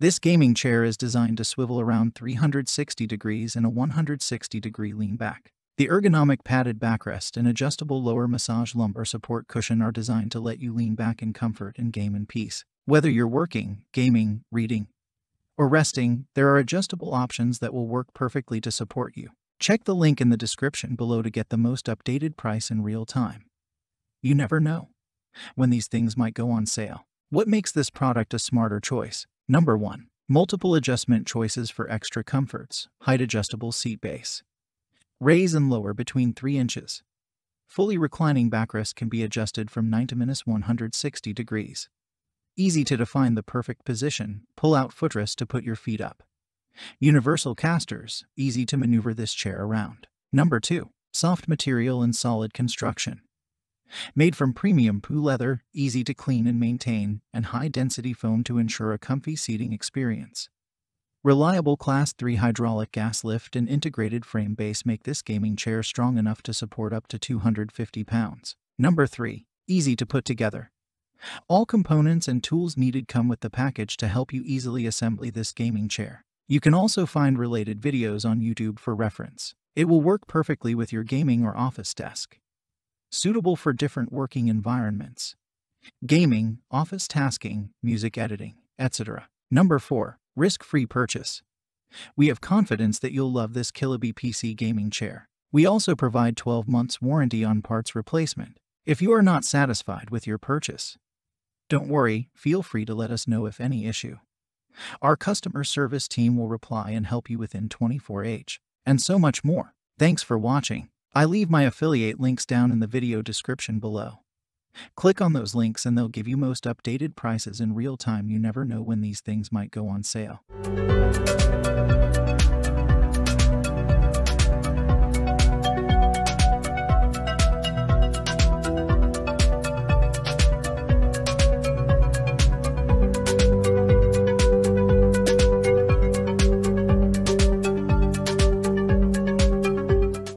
This gaming chair is designed to swivel around 360 degrees in a 160 degree lean back. The ergonomic padded backrest and adjustable lower massage lumbar support cushion are designed to let you lean back in comfort and game in peace. Whether you're working, gaming, reading, or resting, there are adjustable options that will work perfectly to support you. Check the link in the description below to get the most updated price in real time. You never know when these things might go on sale. What makes this product a smarter choice? Number 1. Multiple adjustment choices for extra comforts, height adjustable seat base. Raise and lower between 3 inches. Fully reclining backrest can be adjusted from 9 to minus 160 degrees. Easy to define the perfect position, pull out footrest to put your feet up. Universal casters, easy to maneuver this chair around. Number 2. Soft material and solid construction. Made from premium poo leather, easy to clean and maintain, and high-density foam to ensure a comfy seating experience. Reliable Class 3 hydraulic gas lift and integrated frame base make this gaming chair strong enough to support up to 250 pounds. Number 3. Easy to put together. All components and tools needed come with the package to help you easily assemble this gaming chair. You can also find related videos on YouTube for reference. It will work perfectly with your gaming or office desk suitable for different working environments. Gaming, office tasking, music editing, etc. Number 4. Risk-free purchase. We have confidence that you'll love this Killaby PC gaming chair. We also provide 12 months warranty on parts replacement. If you are not satisfied with your purchase, don't worry, feel free to let us know if any issue. Our customer service team will reply and help you within 24H, and so much more. Thanks for watching. I leave my affiliate links down in the video description below. Click on those links and they'll give you most updated prices in real time. You never know when these things might go on sale.